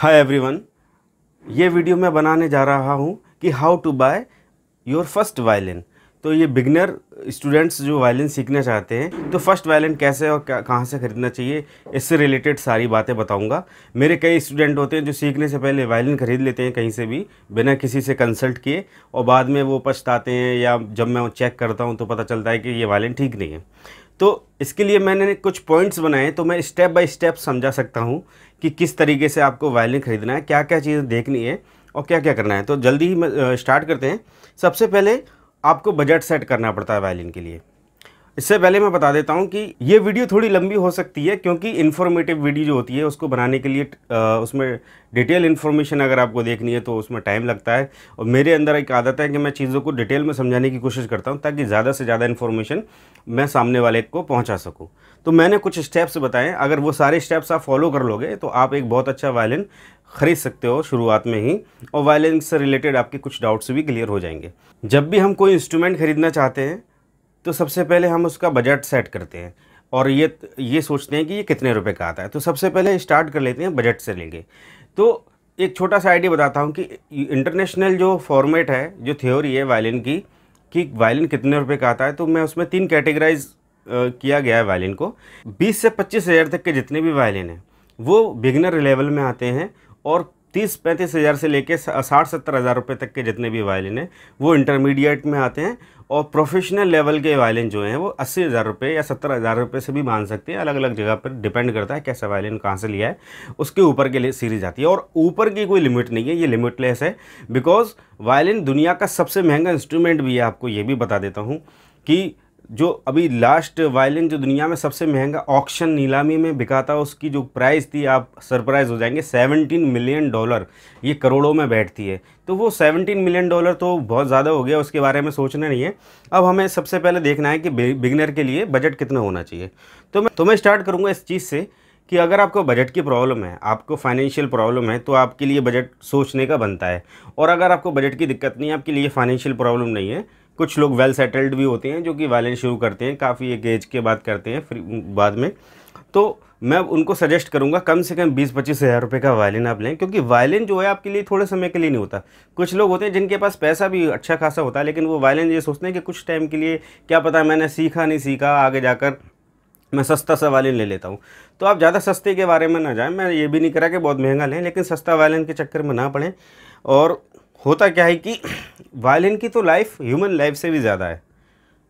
Hi everyone ये video मैं बनाने जा रहा हूँ कि how to buy your first violin तो ये बिगनर स्टूडेंट्स जो वायलिन सीखना चाहते हैं तो फर्स्ट वायलिन कैसे और कहाँ से ख़रीदना चाहिए इससे रिलेटेड सारी बातें बताऊंगा मेरे कई स्टूडेंट होते हैं जो सीखने से पहले वायलिन ख़रीद लेते हैं कहीं से भी बिना किसी से कंसल्ट किए और बाद में वो पछताते हैं या जब मैं चेक करता हूँ तो पता चलता है कि ये वायलिन ठीक नहीं है तो इसके लिए मैंने कुछ पॉइंट्स बनाए तो मैं स्टेप बाय स्टेप समझा सकता हूँ कि किस तरीके से आपको वायलिन ख़रीदना है क्या क्या चीज़ देखनी है और क्या क्या करना है तो जल्दी ही स्टार्ट करते हैं सबसे पहले आपको बजट सेट करना पड़ता है वायलिन के लिए इससे पहले मैं बता देता हूँ कि ये वीडियो थोड़ी लंबी हो सकती है क्योंकि इन्फॉर्मेटिव वीडियो जो होती है उसको बनाने के लिए उसमें डिटेल इन्फॉर्मेशन अगर आपको देखनी है तो उसमें टाइम लगता है और मेरे अंदर एक आदत है कि मैं चीज़ों को डिटेल में समझाने की कोशिश करता हूँ ताकि ज़्यादा से ज़्यादा इन्फॉर्मेशन मैं सामने वाले को पहुँचा सकूँ तो मैंने कुछ स्टेप्स बताएँ अगर वो सारे स्टेप्स आप फॉलो कर लोगे तो आप एक बहुत अच्छा वायलिन खरीद सकते हो शुरुआत में ही और वायलिन से रिलेटेड आपके कुछ डाउट्स भी क्लियर हो जाएंगे जब भी हम कोई इंस्ट्रूमेंट खरीदना चाहते हैं तो सबसे पहले हम उसका बजट सेट करते हैं और ये ये सोचते हैं कि ये कितने रुपए का आता है तो सबसे पहले स्टार्ट कर लेते हैं बजट से लेके तो एक छोटा सा आइडिया बताता हूँ कि इंटरनेशनल जो फॉर्मेट है जो थ्योरी है वायलिन की कि वायलिन कितने रुपए का आता है तो मैं उसमें तीन कैटेगराइज किया गया है वायलिन को बीस से पच्चीस हज़ार तक के जितने भी वायलिन हैं वो बिगनर लेवल में आते हैं और तीस पैंतीस हज़ार से लेकर साठ सत्तर हज़ार रुपये तक के जितने भी वायलिन हैं वो इंटरमीडिएट में आते हैं और प्रोफेशनल लेवल के वायलिन जो हैं वो अस्सी हज़ार रुपये या सत्तर हज़ार रुपये से भी मान सकते हैं अलग अलग जगह पर डिपेंड करता है कैसा वायलिन कहाँ से लिया है उसके ऊपर के लिए सीरीज आती है और ऊपर की कोई लिमिट नहीं है ये लिमिटलेस है बिकॉज वायलिन दुनिया का सबसे महंगा इंस्ट्रूमेंट भी है आपको ये भी बता देता हूँ कि जो अभी लास्ट वायलिन जो दुनिया में सबसे महंगा ऑक्शन नीलामी में बिका था उसकी जो प्राइस थी आप सरप्राइज हो जाएंगे 17 मिलियन डॉलर ये करोड़ों में बैठती है तो वो 17 मिलियन डॉलर तो बहुत ज़्यादा हो गया उसके बारे में सोचना नहीं है अब हमें सबसे पहले देखना है कि बिगनर के लिए बजट कितना होना चाहिए तो मैं तो मैं स्टार्ट करूँगा इस चीज़ से कि अगर आपको बजट की प्रॉब्लम है आपको फाइनेंशियल प्रॉब्लम है तो आपके लिए बजट सोचने का बनता है और अगर आपको बजट की दिक्कत नहीं है आपके लिए फाइनेंशियल प्रॉब्लम नहीं है कुछ लोग वेल सेटल्ड भी होते हैं जो कि वायलेंस शुरू करते हैं काफ़ी एक एज के बाद करते हैं फिर बाद में तो मैं उनको सजेस्ट करूंगा कम से कम बीस पच्चीस हज़ार रुपये का वायलिन आप लें क्योंकि वायलिन जो है आपके लिए थोड़े समय के लिए नहीं होता कुछ लोग होते हैं जिनके पास पैसा भी अच्छा खासा होता है लेकिन वो वायलिन ये सोचते हैं कि कुछ टाइम के लिए क्या पता मैंने सीखा नहीं सीखा आगे जाकर मैं सस्ता सा वायलिन ले लेता हूँ तो आप ज़्यादा सस्ते के बारे में ना जाएँ मैं ये भी नहीं करा कि बहुत महंगा लें लेकिन सस्ता वायलिन के चक्कर में ना पड़ें और होता क्या है कि वायलिन की तो लाइफ ह्यूमन लाइफ से भी ज़्यादा है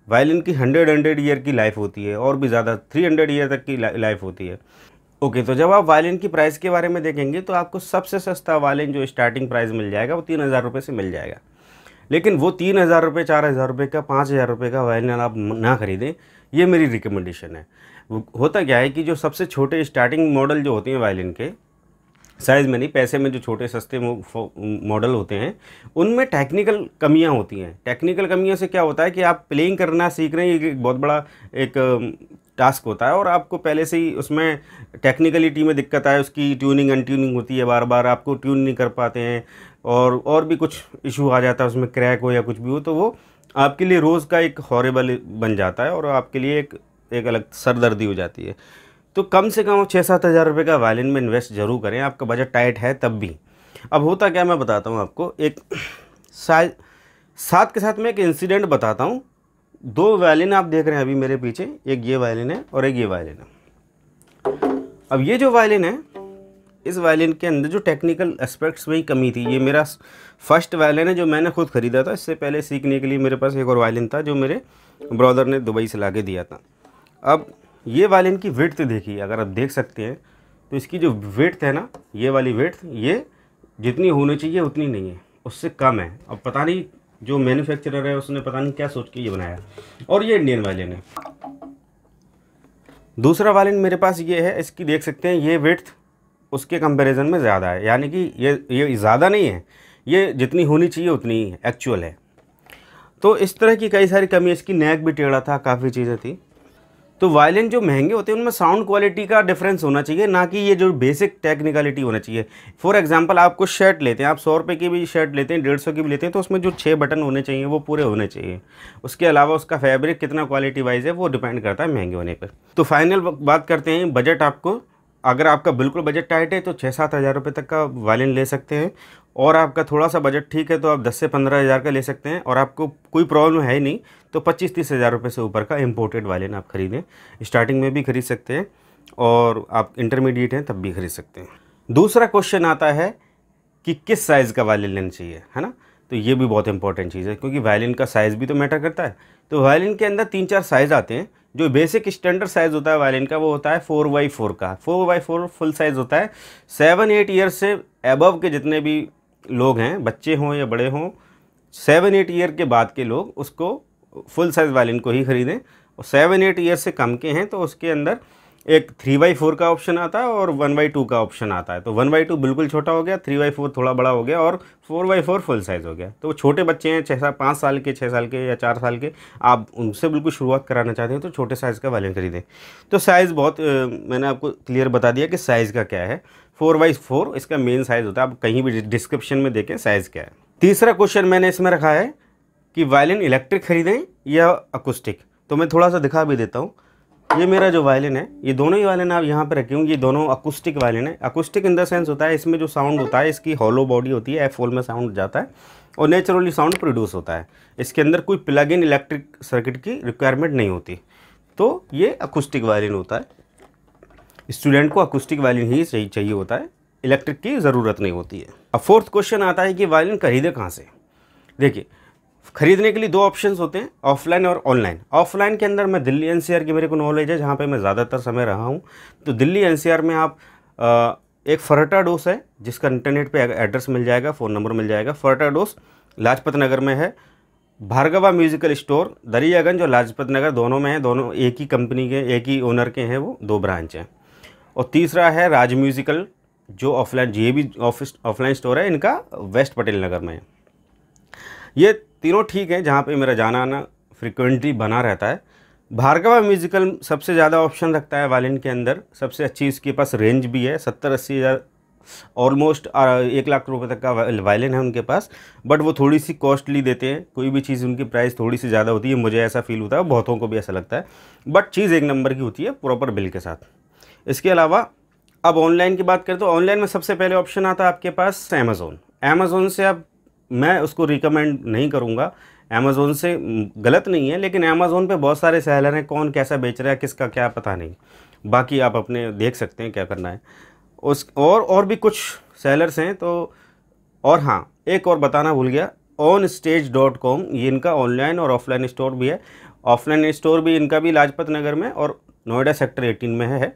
वायलिन की हंड्रेड हंड्रेड ईयर की लाइफ होती है और भी ज़्यादा थ्री हंड्रेड ईयर तक की लाइफ होती है ओके तो जब आप वायलिन की प्राइस के बारे में देखेंगे तो आपको सबसे सस्ता वायलिन जो स्टार्टिंग प्राइस मिल जाएगा वो तीन हज़ार रुपये से मिल जाएगा लेकिन वो तीन हज़ार रुपये चार हज़ार रुपये का पाँच हज़ार रुपये का वायलिन आप ना ख़रीदें ये मेरी रिकमेंडेशन है होता क्या है कि जो सबसे छोटे स्टार्टिंग मॉडल जो होते हैं वायलिन के साइज़ में नहीं पैसे में जो छोटे सस्ते मॉडल होते हैं उनमें टेक्निकल कमियां होती हैं टेक्निकल कमियों से क्या होता है कि आप प्लेइंग करना सीख रहे हैं ये एक बहुत बड़ा एक टास्क होता है और आपको पहले से ही उसमें टेक्निकलिटी में दिक्कत आए उसकी ट्यूनिंग अनट्यूनिंग होती है बार बार आपको ट्यून नहीं कर पाते हैं और और भी कुछ इशू आ जाता है उसमें क्रैक हो या कुछ भी हो तो वो आपके लिए रोज़ का एक हॉरेबल बन जाता है और आपके लिए एक एक अलग सरदर्दी हो जाती है तो कम से कम छः सात हज़ार रुपये का वायलिन में इन्वेस्ट ज़रूर करें आपका बजट टाइट है तब भी अब होता क्या मैं बताता हूँ आपको एक शायद साथ के साथ मैं एक इंसिडेंट बताता हूँ दो वायलिन आप देख रहे हैं अभी मेरे पीछे एक ये वायलिन है और एक ये वायलिन है अब ये जो वायलिन है इस वायलिन के अंदर जो टेक्निकल एस्पेक्ट्स में ही कमी थी ये मेरा फर्स्ट वायलिन है जो मैंने खुद ख़रीदा था इससे पहले सीखने के लिए मेरे पास एक और वायलिन था जो मेरे ब्रदर ने दुबई से ला के दिया था अब ये वाले इनकी वेट देखिए अगर आप देख सकते हैं तो इसकी जो वेट है ना ये वाली वेट ये जितनी होनी चाहिए उतनी नहीं है उससे कम है अब पता नहीं जो मैन्युफैक्चरर है उसने पता नहीं क्या सोच के ये बनाया और ये इंडियन वायलिन है दूसरा वायलिन मेरे पास ये है इसकी देख सकते हैं ये वेट उसके कंपैरिजन में ज़्यादा है यानी कि ये ये ज़्यादा नहीं है ये जितनी होनी चाहिए उतनी एक्चुअल है तो इस तरह की कई सारी कमी इसकी नेक भी टेढ़ा था काफ़ी चीज़ें थी तो वायलिन जो महंगे होते हैं उनमें साउंड क्वालिटी का डिफरेंस होना चाहिए ना कि ये जो बेसिक टेक्निकलिटी होना चाहिए फॉर एग्जांपल आप कुछ शर्ट लेते हैं आप सौ रुपये की भी शर्ट लेते हैं डेढ़ सौ की भी लेते हैं तो उसमें जो छः बटन होने चाहिए वो पूरे होने चाहिए उसके अलावा उसका फैब्रिक कितना क्वालिटी वाइज है वो डिपेंड करता है महंगे होने पर तो फाइनल बात करते हैं बजट आपको अगर आपका बिल्कुल बजट टाइट है तो छः सात हज़ार रुपये तक का वायलिन ले सकते हैं और आपका थोड़ा सा बजट ठीक है तो आप दस से पंद्रह हज़ार का ले सकते हैं और आपको कोई प्रॉब्लम है ही नहीं तो पच्चीस तीस हज़ार रुपये से ऊपर का इम्पोर्टेड वायलिन आप खरीदें स्टार्टिंग में भी खरीद सकते हैं और आप इंटरमीडिएट हैं तब भी खरीद सकते हैं दूसरा क्वेश्चन आता है कि किस साइज़ का वायलिन लेना चाहिए है ना तो ये भी बहुत इंपॉर्टेंट चीज़ है क्योंकि वायलिन का साइज़ भी तो मैटर करता है तो वायलिन के अंदर तीन चार साइज़ आते हैं जो बेसिक स्टैंडर्ड साइज़ होता है वायलिन का वो होता है फोर बाई फोर का four by four full size होता है सेवन एट ईयर से एबव के जितने भी लोग हैं बच्चे हों या बड़े हों सेवन एट ईयर के बाद के लोग उसको फुल साइज़ वायलिन को ही ख़रीदें और सेवन एट ईयर से कम के हैं तो उसके अंदर एक थ्री बाई फोर का ऑप्शन आता है और वन बाई टू का ऑप्शन आता है तो वन बाई टू बिल्कुल छोटा हो गया थ्री बाई फोर थोड़ा बड़ा हो गया और four by four full size हो गया तो वो छोटे बच्चे हैं छः साल पाँच साल के छः साल के या चार साल के आप उनसे बिल्कुल शुरुआत कराना चाहते हैं तो छोटे साइज़ का वायलिन खरीदें तो साइज़ बहुत मैंने आपको क्लियर बता दिया कि साइज़ का क्या है फोर बाई फोर इसका मेन साइज़ होता है आप कहीं भी डिस्क्रिप्शन में देखें साइज़ क्या है तीसरा क्वेश्चन मैंने इसमें रखा है कि वायलिन इलेक्ट्रिक खरीदें या अकुस्टिक तो मैं थोड़ा सा दिखा भी देता हूँ ये मेरा जो वायलिन है ये दोनों ही वायलिन आप यहाँ पे रखी ये दोनों अकुस्टिक वायलिन है अकुस्टिक इन द सेंस होता है इसमें जो साउंड होता है इसकी हॉलो बॉडी होती है एफ होल में साउंड जाता है और नेचुरली साउंड प्रोड्यूस होता है इसके अंदर कोई प्लग इन इलेक्ट्रिक सर्किट की रिक्वायरमेंट नहीं होती तो ये अकुस्टिक वायलिन होता है स्टूडेंट को अकुस्टिक वायलिन ही सही चाहिए होता है इलेक्ट्रिक की ज़रूरत नहीं होती है अब फोर्थ क्वेश्चन आता है कि वायलिन खरीदे कहाँ से देखिए खरीदने के लिए दो ऑप्शंस होते हैं ऑफलाइन और ऑनलाइन ऑफलाइन के अंदर मैं दिल्ली एनसीआर की मेरे को नॉलेज है जहाँ पे मैं ज़्यादातर समय रहा हूँ तो दिल्ली एनसीआर में आप आ, एक फरटा डोस है जिसका इंटरनेट पे एड्रेस मिल जाएगा फ़ोन नंबर मिल जाएगा फरटा डोस लाजपत नगर में है भार्गवा म्यूज़िकल स्टोर दरियागंज और लाजपत नगर दोनों में है दोनों एक ही कंपनी के एक ही ओनर के हैं वो दो ब्रांच हैं और तीसरा है राज म्यूज़िकल जो ऑफलाइन ये भी ऑफिस ऑफलाइन स्टोर है इनका वेस्ट पटेल नगर में है ये तीनों ठीक हैं जहाँ पे मेरा जाना आना फ्रिक्वेंटली बना रहता है भार्गवा म्यूज़िकल सबसे ज़्यादा ऑप्शन रखता है वायलिन के अंदर सबसे अच्छी इसके पास रेंज भी है सत्तर अस्सी हज़ार ऑलमोस्ट एक लाख रुपए तक का वायलिन है उनके पास बट वो थोड़ी सी कॉस्टली देते हैं कोई भी चीज़ उनकी प्राइस थोड़ी सी ज़्यादा होती है मुझे ऐसा फील होता है बहुतों को भी ऐसा लगता है बट चीज़ एक नंबर की होती है प्रॉपर बिल के साथ इसके अलावा अब ऑनलाइन की बात करें तो ऑनलाइन में सबसे पहले ऑप्शन आता है आपके पास अमेज़ोन अमेज़ोन से आप मैं उसको रिकमेंड नहीं करूँगा अमेज़ोन से गलत नहीं है लेकिन अमेज़ोन पे बहुत सारे सेलर हैं कौन कैसा बेच रहा है किसका क्या पता नहीं बाकी आप अपने देख सकते हैं क्या करना है उस और और भी कुछ सेलर्स हैं तो और हाँ एक और बताना भूल गया ऑन स्टेज डॉट कॉम ये इनका ऑनलाइन और ऑफलाइन स्टोर भी है ऑफलाइन स्टोर भी इनका भी लाजपत नगर में और नोएडा सेक्टर एटीन में है, है।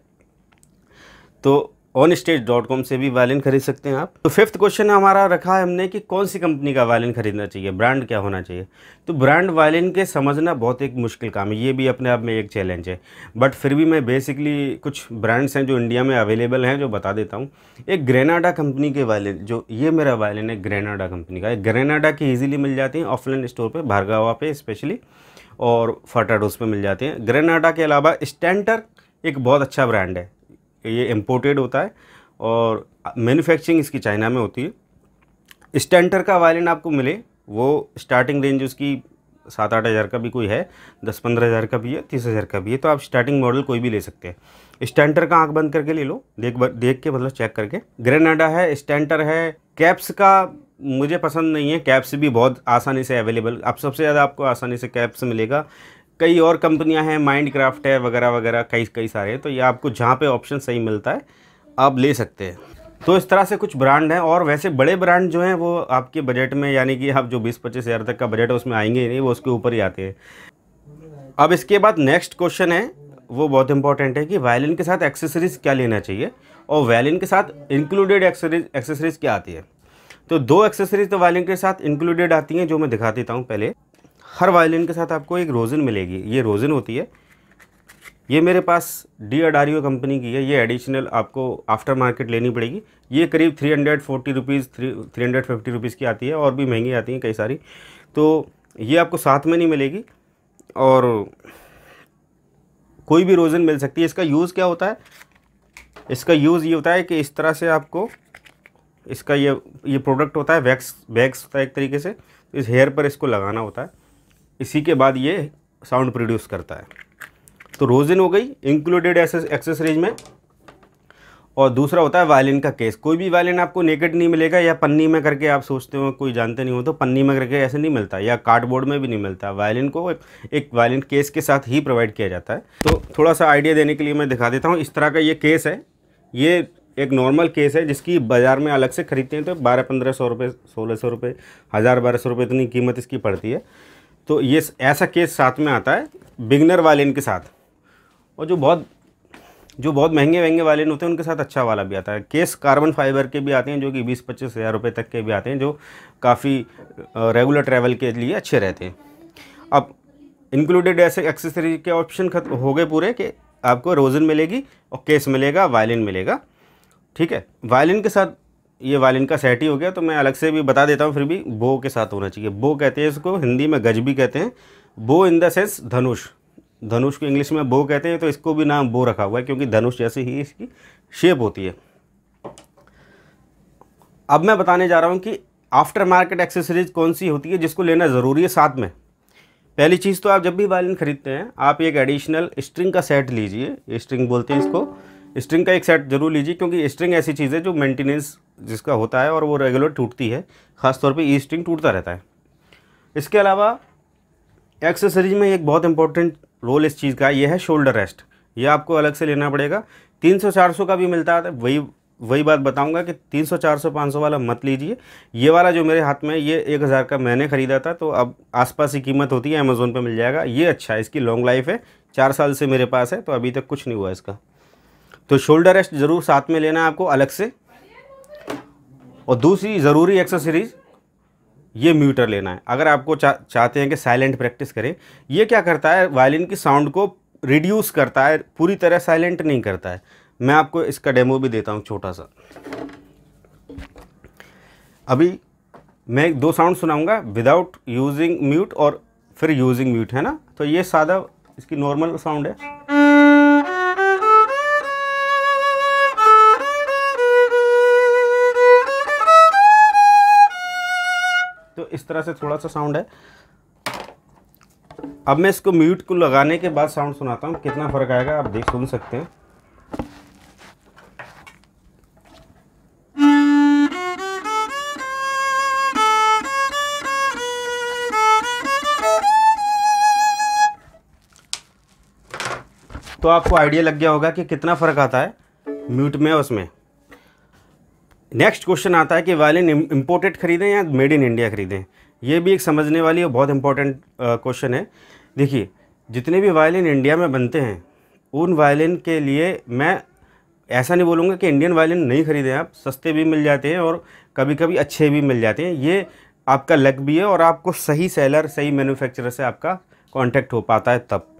तो ऑन स्टेज डॉट कॉम से भी वायलिन खरीद सकते हैं आप तो फिफ्थ क्वेश्चन हमारा रखा है हमने कि कौन सी कंपनी का वायलिन खरीदना चाहिए ब्रांड क्या होना चाहिए तो ब्रांड वायलिन के समझना बहुत एक मुश्किल काम है ये भी अपने आप में एक चैलेंज है बट फिर भी मैं बेसिकली कुछ ब्रांड्स हैं जो इंडिया में अवेलेबल हैं जो बता देता हूँ एक ग्रेनाडा कंपनी के वायलिन जो ये मेरा वायलिन है ग्रेनाडा कंपनी का ग्रेनाडा की ईजिली मिल जाती है ऑफलाइन स्टोर पर भार्गावा पे स्पेशली और फटाडोस पर मिल जाती हैं ग्रेनाडा के अलावा स्टैंडर एक बहुत अच्छा ब्रांड है ये इम्पोर्टेड होता है और मैन्युफैक्चरिंग इसकी चाइना में होती है स्टेंटर का वायलिन आपको मिले वो स्टार्टिंग रेंज उसकी सात आठ हज़ार का भी कोई है दस पंद्रह हज़ार का भी है तीस हज़ार का भी है तो आप स्टार्टिंग मॉडल कोई भी ले सकते हैं स्टेंटर का आंख बंद करके ले लो देख देख के मतलब चेक करके ग्रेनाडा है स्टेंटर है कैप्स का मुझे पसंद नहीं है कैप्स भी बहुत आसानी से अवेलेबल आप सबसे ज़्यादा आपको आसानी से कैप्स मिलेगा कई और कंपनियां हैं माइंड क्राफ्ट है वगैरह वगैरह कई कई सारे तो ये आपको जहाँ पे ऑप्शन सही मिलता है आप ले सकते हैं तो इस तरह से कुछ ब्रांड हैं और वैसे बड़े ब्रांड जो हैं वो आपके बजट में यानी कि आप जो बीस पच्चीस हज़ार तक का बजट है उसमें आएंगे ही नहीं वो उसके ऊपर ही आते हैं अब इसके बाद नेक्स्ट क्वेश्चन है वो बहुत इंपॉर्टेंट है कि वायलिन के साथ एक्सेसरीज़ क्या लेना चाहिए और वायलिन के साथ इंक्लूडेड एक्सेसरीज क्या आती है तो दो एक्सेसरीज तो वायलिन के साथ इंक्लूडेड आती हैं जो मैं दिखा देता हूँ पहले हर वायलिन के साथ आपको एक रोज़िन मिलेगी ये रोज़िन होती है ये मेरे पास डी अडारियो कंपनी की है ये एडिशनल आपको आफ्टर मार्केट लेनी पड़ेगी ये करीब three hundred forty rupees three three hundred fifty rupees की आती है और भी महंगी आती हैं कई सारी तो ये आपको साथ में नहीं मिलेगी और कोई भी रोज़न मिल सकती है इसका यूज़ क्या होता है इसका यूज़ ये होता है कि इस तरह से आपको इसका ये ये प्रोडक्ट होता है वैक्स वैक्स होता है एक तरीके से इस हेयर पर इसको लगाना होता है इसी के बाद ये साउंड प्रोड्यूस करता है तो रोजिन हो गई इंक्लूडेड एक्सेसरीज में और दूसरा होता है वायलिन का केस कोई भी वायलिन आपको नेकेट नहीं मिलेगा या पन्नी में करके आप सोचते हो कोई जानते नहीं हो तो पन्नी में करके ऐसे नहीं मिलता या कार्डबोर्ड में भी नहीं मिलता वायलिन को एक, एक वायलिन केस के साथ ही प्रोवाइड किया जाता है तो थोड़ा सा आइडिया देने के लिए मैं दिखा देता हूँ इस तरह का ये केस है ये एक नॉर्मल केस है जिसकी बाज़ार में अलग से खरीदते हैं तो बारह पंद्रह सौ रुपये सोलह सौ रुपये हज़ार बारह सौ रुपये इतनी कीमत इसकी पड़ती है तो ये ऐसा केस साथ में आता है बिगनर वालिन के साथ और जो बहुत जो बहुत महंगे महंगे वालिन होते हैं उनके साथ अच्छा वाला भी आता है केस कार्बन फाइबर के भी आते हैं जो कि बीस पच्चीस हज़ार रुपये तक के भी आते हैं जो काफ़ी रेगुलर ट्रैवल के लिए अच्छे रहते हैं अब इंक्लूडेड ऐसे एक्सेसरी के ऑप्शन खत्म हो गए पूरे कि आपको रोजन मिलेगी और केस मिलेगा वायलिन मिलेगा ठीक है वायलिन के साथ ये वायलिन का सेट ही हो गया तो मैं अलग से भी बता देता हूँ फिर भी बो के साथ होना चाहिए बो कहते हैं इसको हिंदी में गज भी कहते हैं बो इन द सेंस धनुष धनुष को इंग्लिश में बो कहते हैं तो इसको भी नाम बो रखा हुआ है क्योंकि धनुष जैसे ही इसकी शेप होती है अब मैं बताने जा रहा हूँ कि आफ्टर मार्केट एक्सेसरीज कौन सी होती है जिसको लेना ज़रूरी है साथ में पहली चीज़ तो आप जब भी वायलिन खरीदते हैं आप एक एडिशनल स्ट्रिंग का सेट लीजिए स्ट्रिंग बोलते हैं इसको स्ट्रिंग का एक सेट जरूर लीजिए क्योंकि स्ट्रिंग ऐसी चीज़ है जो मेंटेनेंस जिसका होता है और वो रेगुलर टूटती है ख़ासतौर पर ई स्ट्रिंग टूटता रहता है इसके अलावा एक्सेसरीज में एक बहुत इंपॉर्टेंट रोल इस चीज़ का ये है शोल्डर रेस्ट ये आपको अलग से लेना पड़ेगा तीन सौ चार सौ का भी मिलता है वही वही बात बताऊंगा कि तीन सौ चार सौ पाँच सौ वाला मत लीजिए ये वाला जो मेरे हाथ में ये एक हज़ार का मैंने ख़रीदा था तो अब आसपास ही कीमत होती है अमेज़ोन पर मिल जाएगा ये अच्छा है इसकी लॉन्ग लाइफ है चार साल से मेरे पास है तो अभी तक कुछ नहीं हुआ इसका तो शोल्डर रेस्ट ज़रूर साथ में लेना है आपको अलग से और दूसरी ज़रूरी एक्सरसरीज ये म्यूटर लेना है अगर आपको चा, चाहते हैं कि साइलेंट प्रैक्टिस करें ये क्या करता है वायलिन की साउंड को रिड्यूस करता है पूरी तरह साइलेंट नहीं करता है मैं आपको इसका डेमो भी देता हूँ छोटा सा अभी मैं दो साउंड सुनाऊंगा विदाउट यूजिंग म्यूट और फिर यूजिंग म्यूट है ना तो ये सादा इसकी नॉर्मल साउंड है इस तरह से थोड़ा सा साउंड है अब मैं इसको म्यूट को लगाने के बाद साउंड सुनाता हूँ कितना फ़र्क आएगा आप देख सुन सकते हैं तो आपको आइडिया लग गया होगा कि कितना फ़र्क आता है म्यूट में और उसमें नेक्स्ट क्वेश्चन आता है कि वायलिन इम्पोर्टेड खरीदें या मेड इन इंडिया खरीदें ये भी एक समझने वाली और बहुत इंपॉर्टेंट क्वेश्चन है देखिए जितने भी वायलिन इंडिया में बनते हैं उन वायलिन के लिए मैं ऐसा नहीं बोलूँगा कि इंडियन वायलिन नहीं खरीदें आप सस्ते भी मिल जाते हैं और कभी कभी अच्छे भी मिल जाते हैं ये आपका लक भी है और आपको सही सेलर सही मैन्युफैक्चरर से आपका कांटेक्ट हो पाता है तब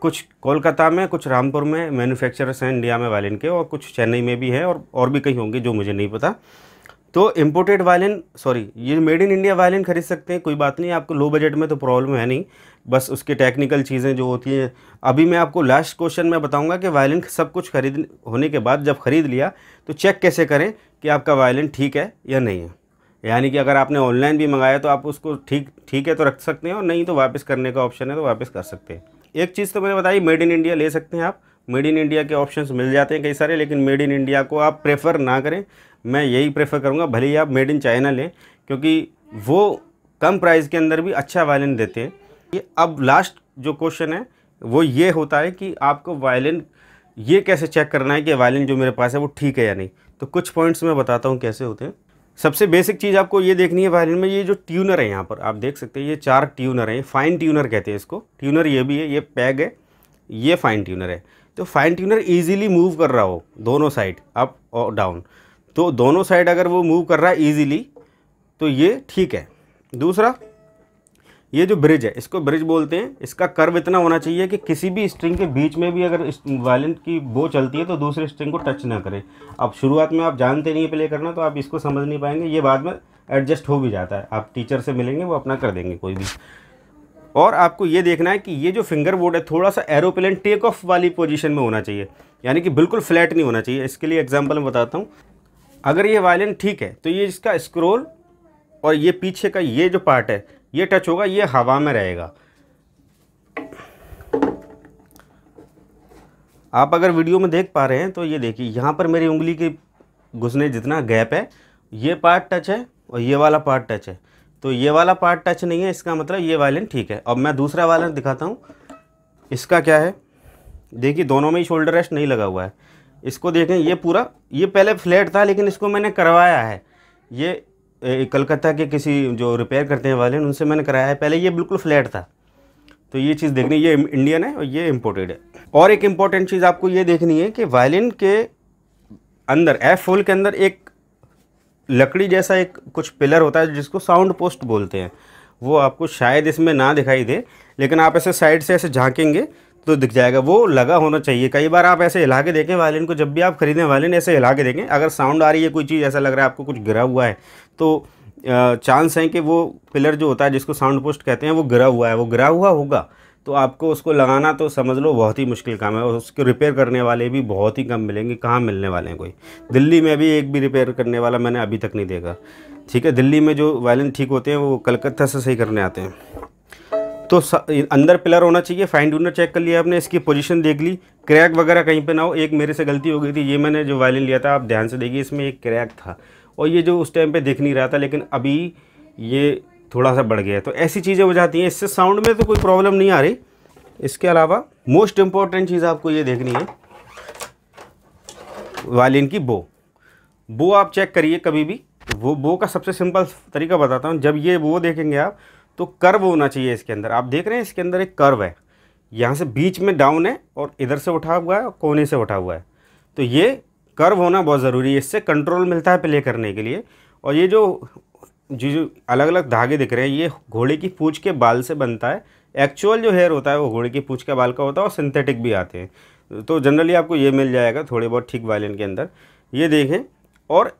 कुछ कोलकाता में कुछ रामपुर में मैन्युफैक्चरर्स हैं इंडिया में वायलिन के और कुछ चेन्नई में भी हैं और और भी कहीं होंगे जो मुझे नहीं पता तो इम्पोर्टेड वायलिन सॉरी ये मेड इन इंडिया वायलिन खरीद सकते हैं कोई बात नहीं आपको लो बजट में तो प्रॉब्लम है नहीं बस उसके टेक्निकल चीज़ें जो होती हैं अभी मैं आपको लास्ट क्वेश्चन में बताऊंगा कि वायलिन सब कुछ खरीद होने के बाद जब ख़रीद लिया तो चेक कैसे करें कि आपका वायलिन ठीक है या नहीं है यानी कि अगर आपने ऑनलाइन भी मंगाया तो आप उसको ठीक ठीक है तो रख सकते हैं और नहीं तो वापस करने का ऑप्शन है तो वापस कर सकते हैं एक चीज़ तो मैंने बताई मेड इन इंडिया ले सकते हैं आप मेड इन इंडिया के ऑप्शंस मिल जाते हैं कई सारे लेकिन मेड इन इंडिया को आप प्रेफर ना करें मैं यही प्रेफर करूँगा भले ही आप मेड इन चाइना लें क्योंकि वो कम प्राइस के अंदर भी अच्छा वायलिन देते हैं ये अब लास्ट जो क्वेश्चन है वो ये होता है कि आपको वायलिन ये कैसे चेक करना है कि वायलिन जो मेरे पास है वो ठीक है या नहीं तो कुछ पॉइंट्स मैं बताता हूँ कैसे होते हैं सबसे बेसिक चीज़ आपको ये देखनी है वायलिन में ये जो ट्यूनर है यहाँ पर आप देख सकते हैं ये चार ट्यूनर हैं फाइन ट्यूनर कहते हैं इसको ट्यूनर ये भी है ये पैग है ये फाइन ट्यूनर है तो फाइन ट्यूनर ईजिली मूव कर रहा हो दोनों साइड अप और डाउन तो दोनों साइड अगर वो मूव कर रहा है ईजिली तो ये ठीक है दूसरा ये जो ब्रिज है इसको ब्रिज बोलते हैं इसका कर्व इतना होना चाहिए कि किसी भी स्ट्रिंग के बीच में भी अगर वायलिन की बो चलती है तो दूसरे स्ट्रिंग को टच ना करें अब शुरुआत में आप जानते नहीं प्ले करना तो आप इसको समझ नहीं पाएंगे ये बाद में एडजस्ट हो भी जाता है आप टीचर से मिलेंगे वो अपना कर देंगे कोई भी और आपको ये देखना है कि ये जो फिंगर बोर्ड है थोड़ा सा एरोप्लेन टेक ऑफ वाली पोजिशन में होना चाहिए यानी कि बिल्कुल फ्लैट नहीं होना चाहिए इसके लिए एग्जाम्पल मैं बताता हूँ अगर ये वायलिन ठीक है तो ये इसका स्क्रोल और ये पीछे का ये जो पार्ट है ये टच होगा ये हवा में रहेगा आप अगर वीडियो में देख पा रहे हैं तो ये देखिए यहाँ पर मेरी उंगली के घुसने जितना गैप है ये पार्ट टच है और ये वाला पार्ट टच है तो ये वाला पार्ट टच नहीं है इसका मतलब ये वायलिन ठीक है अब मैं दूसरा वायलिन दिखाता हूँ इसका क्या है देखिए दोनों में ही शोल्डर रेस्ट नहीं लगा हुआ है इसको देखें ये पूरा ये पहले फ्लैट था लेकिन इसको मैंने करवाया है ये कलकत्ता के किसी जो रिपेयर करते हैं वाले उनसे मैंने कराया है पहले ये बिल्कुल फ्लैट था तो ये चीज़ देखनी ये इंडियन है और ये इम्पोर्टेड है और एक इम्पॉर्टेंट चीज़ आपको ये देखनी है कि वायलिन के अंदर एफ होल के अंदर एक लकड़ी जैसा एक कुछ पिलर होता है जिसको साउंड पोस्ट बोलते हैं वो आपको शायद इसमें ना दिखाई दे लेकिन आप ऐसे साइड से ऐसे झाँकेंगे तो दिख जाएगा वो लगा होना चाहिए कई बार आप ऐसे हिला के देखें वायलिन को जब भी आप खरीदें वायलिन ऐसे हिला के देखें अगर साउंड आ रही है कोई चीज़ ऐसा लग रहा है आपको कुछ गिरा हुआ है तो चांस है कि वो पिलर जो होता है जिसको साउंड पोस्ट कहते हैं वो गिरा हुआ है वो गिरा हुआ होगा तो आपको उसको लगाना तो समझ लो बहुत ही मुश्किल काम है और उसको रिपेयर करने वाले भी बहुत ही कम मिलेंगे कहाँ मिलने वाले हैं कोई दिल्ली में भी एक भी रिपेयर करने वाला मैंने अभी तक नहीं देखा ठीक है दिल्ली में जो वायलिन ठीक होते हैं वो कलकत्ता से सही करने आते हैं तो अंदर पिलर होना चाहिए फाइन ट्यूनर चेक कर लिया आपने इसकी पोजीशन देख ली क्रैक वगैरह कहीं पे ना हो एक मेरे से गलती हो गई थी ये मैंने जो वायलिन लिया था आप ध्यान से देखिए इसमें एक क्रैक था और ये जो उस टाइम पे दिख नहीं रहा था लेकिन अभी ये थोड़ा सा बढ़ गया तो ऐसी चीज़ें हो जाती हैं इससे साउंड में तो कोई प्रॉब्लम नहीं आ रही इसके अलावा मोस्ट इम्पॉर्टेंट चीज़ आपको ये देखनी है वायलिन की बो बो आप चेक करिए कभी भी वो बो का सबसे सिंपल तरीका बताता हूँ जब ये वो देखेंगे आप तो कर्व होना चाहिए इसके अंदर आप देख रहे हैं इसके अंदर एक कर्व है यहाँ से बीच में डाउन है और इधर से उठा हुआ है और कोने से उठा हुआ है तो ये कर्व होना बहुत ज़रूरी है इससे कंट्रोल मिलता है प्ले करने के लिए और ये जो जो जो अलग अलग धागे दिख रहे हैं ये घोड़े की पूछ के बाल से बनता है एक्चुअल जो हेयर होता है वो घोड़े की पूछ के बाल का होता है और सिंथेटिक भी आते हैं तो जनरली आपको ये मिल जाएगा थोड़े बहुत ठीक वायलिन के अंदर ये देखें और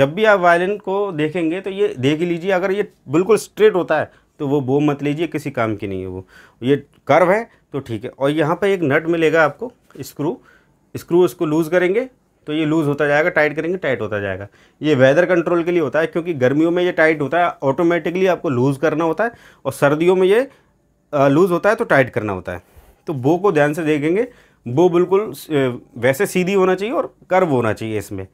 जब भी आप वायलिन को देखेंगे तो ये देख लीजिए अगर ये बिल्कुल स्ट्रेट होता है तो वो वो मत लीजिए किसी काम की नहीं है वो ये कर्व है तो ठीक है और यहाँ पर एक नट मिलेगा आपको स्क्रू स्क्रू इसको लूज़ करेंगे तो ये लूज़ होता जाएगा टाइट करेंगे टाइट होता जाएगा ये वेदर कंट्रोल के लिए होता है क्योंकि गर्मियों में ये टाइट होता है ऑटोमेटिकली आपको लूज़ करना होता है और सर्दियों में ये लूज़ होता है तो टाइट करना होता है तो बो को ध्यान से देखेंगे बो बिल्कुल वैसे सीधी होना चाहिए और कर्व होना चाहिए इसमें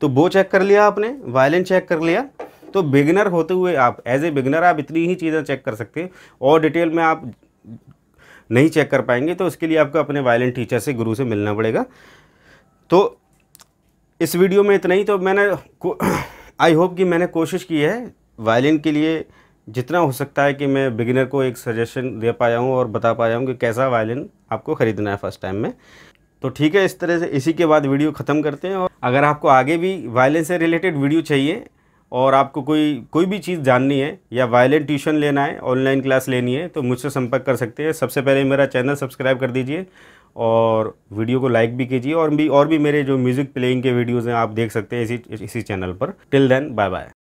तो बो चेक कर लिया आपने वायलिन चेक कर लिया तो बिगनर होते हुए आप एज ए बिगनर आप इतनी ही चीज़ें चेक कर सकते हैं और डिटेल में आप नहीं चेक कर पाएंगे तो उसके लिए आपको अपने वायलिन टीचर से गुरु से मिलना पड़ेगा तो इस वीडियो में इतना ही तो मैंने आई होप कि मैंने कोशिश की है वायलिन के लिए जितना हो सकता है कि मैं बिगिनर को एक सजेशन दे पाया हूँ और बता पाया हूँ कि कैसा वायलिन आपको ख़रीदना है फर्स्ट टाइम में तो ठीक है इस तरह से इसी के बाद वीडियो ख़त्म करते हैं और अगर आपको आगे भी वायलिन से रिलेटेड वीडियो चाहिए और आपको कोई कोई भी चीज़ जाननी है या वायलेंट ट्यूशन लेना है ऑनलाइन क्लास लेनी है तो मुझसे संपर्क कर सकते हैं सबसे पहले मेरा चैनल सब्सक्राइब कर दीजिए और वीडियो को लाइक भी कीजिए और भी और भी मेरे जो म्यूज़िक प्लेइंग के वीडियोज़ हैं आप देख सकते हैं इसी इसी चैनल पर टिल देन बाय बाय